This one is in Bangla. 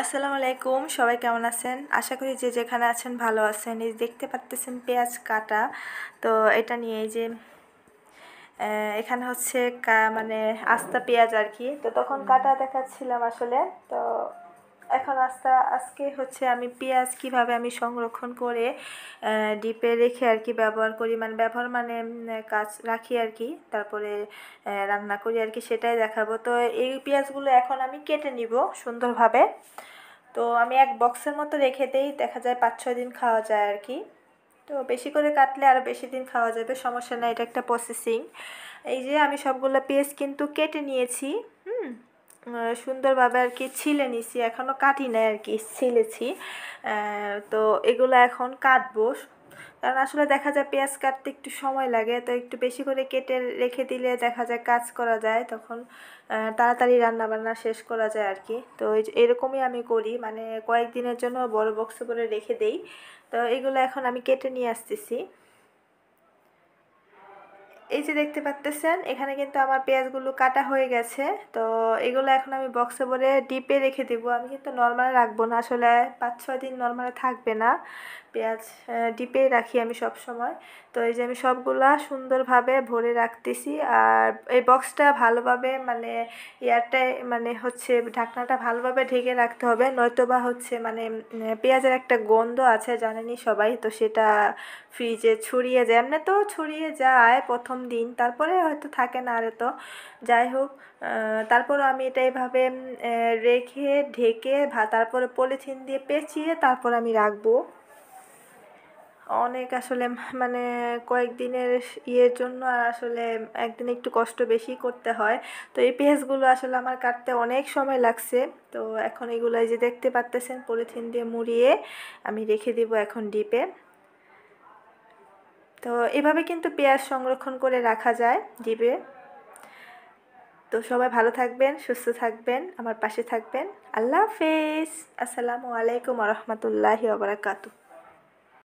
আসসালামু আলাইকুম সবাই কেমন আছেন আশা করি যে যেখানে আছেন ভালো আছেন এই দেখতে পাচ্ছেন পেঁয়াজ কাটা তো এটা নিয়ে এই যে এখানে হচ্ছে মানে আস্তা পেঁয়াজ আর কি তো তখন কাটা দেখাচ্ছিলাম আসলে তো এখন আস্তে আজকে হচ্ছে আমি পেঁয়াজ কিভাবে আমি সংরক্ষণ করে ডিপে রেখে আর কি ব্যবহার করি মানে ব্যবহার মানে কাজ রাখি আর কি তারপরে রান্না করি আর কি সেটাই দেখাবো তো এই পেঁয়াজগুলো এখন আমি কেটে নিব সুন্দরভাবে তো আমি এক বক্সের মতো রেখে দেই দেখা যায় পাঁচ ছয় দিন খাওয়া যায় আর কি তো বেশি করে কাটলে আরও বেশি দিন খাওয়া যাবে সমস্যা না এটা একটা প্রসেসিং এই যে আমি সবগুলো পেঁয়াজ কিন্তু কেটে নিয়েছি সুন্দরভাবে আর কি ছিলে নিছি এখনও কাটি নাই আর কি ছিলেছি তো এগুলো এখন কাটবো কারণ আসলে দেখা যায় পেঁয়াজ কাটতে একটু সময় লাগে তো একটু বেশি করে কেটে রেখে দিলে দেখা যায় কাজ করা যায় তখন তাড়াতাড়ি রান্না বান্না শেষ করা যায় আর কি তো এরকমই আমি করি মানে কয়েকদিনের জন্য বড় বক্স করে রেখে দেই তো এগুলো এখন আমি কেটে নিয়ে আসতেছি এই যে দেখতে পাচ্ছেন এখানে কিন্তু আমার পেঁয়াজগুলো কাটা হয়ে গেছে তো এগুলো এখন আমি বক্সে ভরে ডিপে রেখে দেবো আমি কিন্তু নর্মালে রাখবো না আসলে পাঁচ ছয় দিন নর্মালে থাকবে না পেঁয়াজ ডিপে রাখি আমি সব সময় তো এই যে আমি সবগুলা সুন্দরভাবে ভরে রাখতেছি আর এই বক্সটা ভালোভাবে মানে এয়ারটাই মানে হচ্ছে ঢাকনাটা ভালোভাবে ঢেকে রাখতে হবে নয়তো বা হচ্ছে মানে পেঁয়াজের একটা গন্ধ আছে জানেনি সবাই তো সেটা ফ্রিজে ছড়িয়ে যায় এমনি তো ছড়িয়ে যায় প্রথম দিন তারপরে হয়তো থাকে না আর তো যাই হোক তারপর আমি এটা এভাবে রেখে ঢেকে তারপরে পলিথিন দিয়ে পেঁচিয়ে তারপর আমি রাখবো অনেক আসলে মানে কয়েকদিনের ইয়ের জন্য আসলে একদিন একটু কষ্ট বেশি করতে হয় তো এই পেঁয়াজগুলো আসলে আমার কাটতে অনেক সময় লাগছে তো এখন এগুলো যে দেখতে পাচ্তেছেন পলিথিন দিয়ে মুড়িয়ে আমি রেখে দিব এখন ডিপে তো এভাবে কিন্তু পেঁয়াজ সংরক্ষণ করে রাখা যায় ডিবে তো সবাই ভালো থাকবেন সুস্থ থাকবেন আমার পাশে থাকবেন আল্লাহ হাফেজ আসসালামু আলাইকুম রহমতুল্লাহি ওবরাকাতু